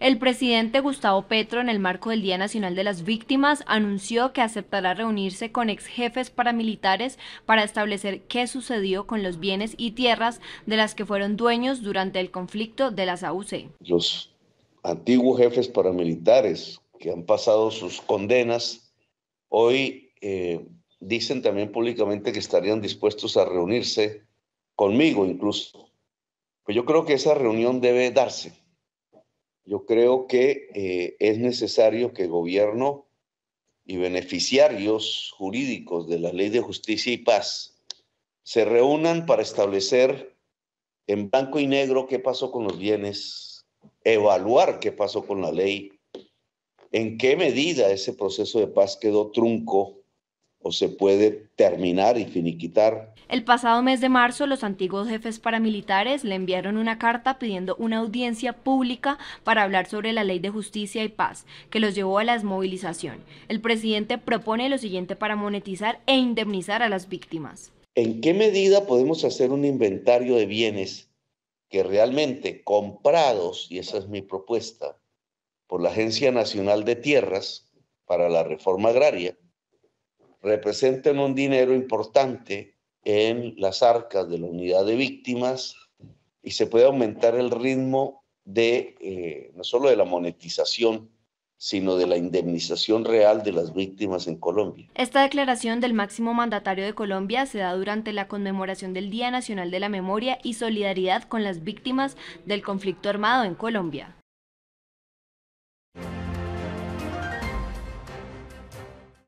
El presidente Gustavo Petro, en el marco del Día Nacional de las Víctimas, anunció que aceptará reunirse con ex jefes paramilitares para establecer qué sucedió con los bienes y tierras de las que fueron dueños durante el conflicto de las AUC. Los antiguos jefes paramilitares que han pasado sus condenas hoy eh, dicen también públicamente que estarían dispuestos a reunirse conmigo incluso. Pues yo creo que esa reunión debe darse yo creo que eh, es necesario que el gobierno y beneficiarios jurídicos de la Ley de Justicia y Paz se reúnan para establecer en blanco y negro qué pasó con los bienes, evaluar qué pasó con la ley, en qué medida ese proceso de paz quedó trunco o se puede terminar y finiquitar. El pasado mes de marzo, los antiguos jefes paramilitares le enviaron una carta pidiendo una audiencia pública para hablar sobre la ley de justicia y paz, que los llevó a la desmovilización. El presidente propone lo siguiente para monetizar e indemnizar a las víctimas. ¿En qué medida podemos hacer un inventario de bienes que realmente comprados, y esa es mi propuesta, por la Agencia Nacional de Tierras para la Reforma Agraria, representan un dinero importante en las arcas de la unidad de víctimas y se puede aumentar el ritmo de eh, no solo de la monetización, sino de la indemnización real de las víctimas en Colombia. Esta declaración del máximo mandatario de Colombia se da durante la conmemoración del Día Nacional de la Memoria y Solidaridad con las Víctimas del Conflicto Armado en Colombia.